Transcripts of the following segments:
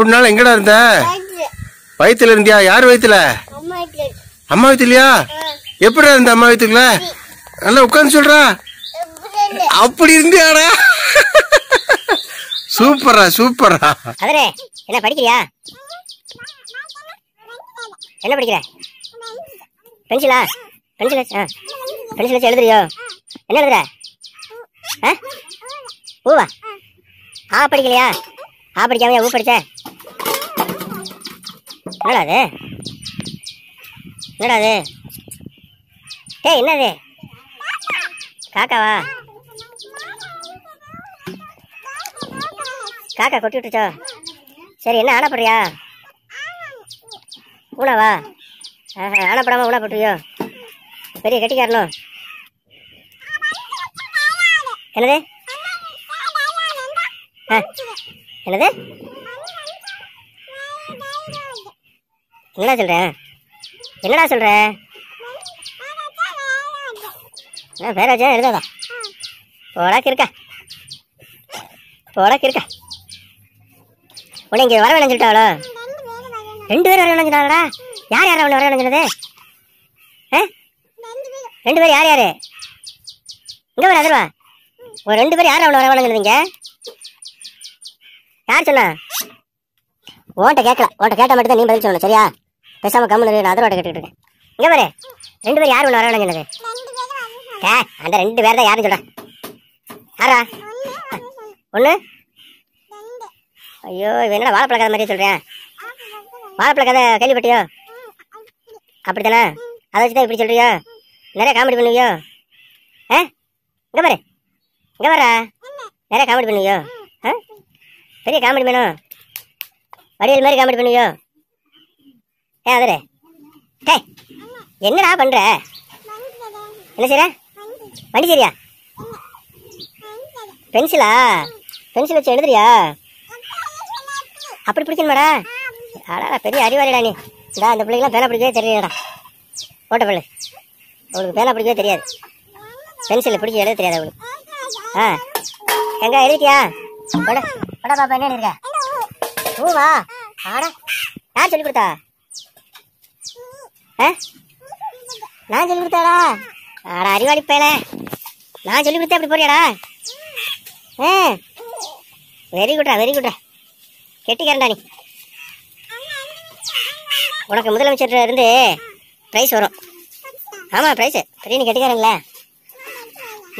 இப்படி நாள் எங்கடா இருந்த வயிற்றுல இருந்தியா யார் வயிற்றுல அம்மா இல்லையா எப்படி இருந்த அம்மா வயிற்றுக்குள்ள நல்லா உட்காந்து சொல்றா அப்படி இருந்தியாடா சூப்பரா சூப்பரா என்ன படிக்கிறியா என்ன படிக்கிற பென்சிலா பென்சில் பென்சில் வச்சு எழுதுறியோ என்ன எழுதுற ஆ பூவா ஆ படிக்கலையா ஆ படிக்காமையா ஊ படித்த என்னடா அது என்னடா அது டேய் என்னது காக்காவா காக்கா கொட்டி விட்டுச்சோ சரி என்ன ஆனப்படுறியா ஊனவா ஆனப்படாமல் ஊனா பெரிய கட்டிக்காரணும் என்னது என்னது என்னடா சொல்ற என்னடா சொல்கிற என்ன பேராஜா எழுதாதா போடா இருக்கா போடா இருக்கா உன இங்க வர வேணும் ரெண்டு பேரும் வர வேணும் சொன்னாங்களா யார் யார் அவனை வர வேணும் சொன்னது ஆ ரெண்டு பேர் யார் யார் இங்க வர அதிர்வா ஒரு ரெண்டு பேர் யார் அவனை வர வேணும் இங்க யார் சொன்னா ஓன்ட்ட கேட்கல ஓன்ட்ட கேட்டால் மட்டும் தான் நீ பதில் சொல்லணும் சரியா பேசாம கம்மனு நான் அதரோட கேட்டுக்கிட்டு இருக்கேன் பாரு ரெண்டு பேர் யார் ஒன்று வரணும் சொன்னது ஏ அந்த ரெண்டு பேர் தான் யாருன்னு சொல்கிறேன் யாரா ஒன்று ஐயோ இவன் என்ன வாழைப்பழ கதை மாதிரி சொல்கிறேன் வாழைப்பழ கதை கேள்விப்பட்டியோ அப்படித்தானே அதை வச்சு தான் இப்படி சொல்கிறியோ நிறைய காமெடி பண்ணுவியோ ஆ இங்கே பாரு இங்கே வரா நிறைய காமெடி பண்ணுவியோ ஆ பெரிய காமெடி வேணும் வடிவேல் மாதிரி காமெடி பண்ணுவியோ ஏ அதரே டே என்னடா பண்ற என்ன செய்ற வண்டி சரியா பென்சிலா பென்சில் வச்சு எழுதுறியா அப்படி பிடிக்கணுமாடா அடா பெரிய அறிவாளிடா நீ இந்த பிள்ளைங்களாம் பேனை பிடிக்கவே தெரியலடா ஓட்ட பிள்ளை அவளுக்கு பேனை பிடிக்கவே தெரியாது பென்சில் பிடிச்சி எழுத தெரியாது அவளுக்கு ஆ எங்கே எழுதிட்டியா படா பாப்பா என்ன இருக்க வா ஆடா நான் சொல்லி கொடுத்தா நான் சொல்லி கொடுத்தாடா ஆடா அறிவாளி பையல நான் சொல்லி கொடுத்தேன் அப்படி போறியாடா ஆ வெரி குட்ரா வெரி குட்ரா கெட்டிக்கிறண்டா நீ உனக்கு முதலமைச்சர் இருந்து ப்ரைஸ் வரும் ஆமாம் ப்ரைஸு பெரிய நீ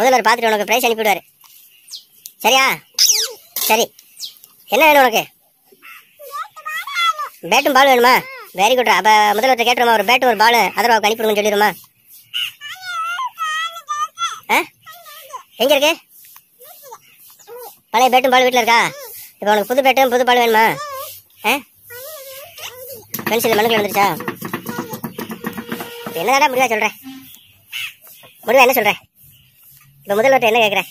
முதல்வர் பார்த்துட்டு உனக்கு ப்ரைஸ் அனுப்பிவிடுவார் சரியா சரி என்ன வேணும் உனக்கு பேட்டும் பால் வேணுமா வெரி குட் அப்போ முதல்ல கேட்டுருமா ஒரு பேட்டு ஒரு பால் அதர்வாவுக்கு அனுப்பிடுங்கன்னு சொல்லிடுமா ஆ எங்கே இருக்கு பழைய பேட்டும் பால் வீட்டில் இருக்கா இப்போ உனக்கு புது பேட்டும் புது பால் வேணுமா பென்சில் மனுக்கள் வந்துருச்சா தான் முடிவா சொல்கிறேன் முடிவா என்ன சொல்கிறேன் இப்போ முதல்வர்கிட்ட என்ன கேட்குறேன்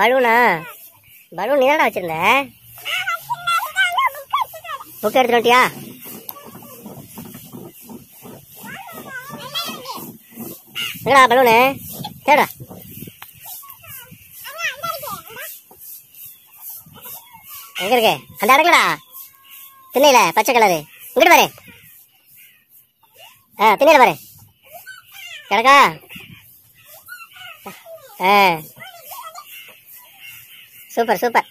பலூனா பலூன் நீ தானடா வச்சிருந்த புக் எடுத்துட்டியா வந்துட்டியா எங்கடா பலூனு தேடா எங்க இருக்கு அந்த இடங்கடா திண்ணையில பச்சை கலரு இங்கிட்டு பாரு ஆ திண்ணையில பாரு கிடக்கா ஆ సూపర్ సూపర్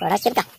కొడ చిరుకా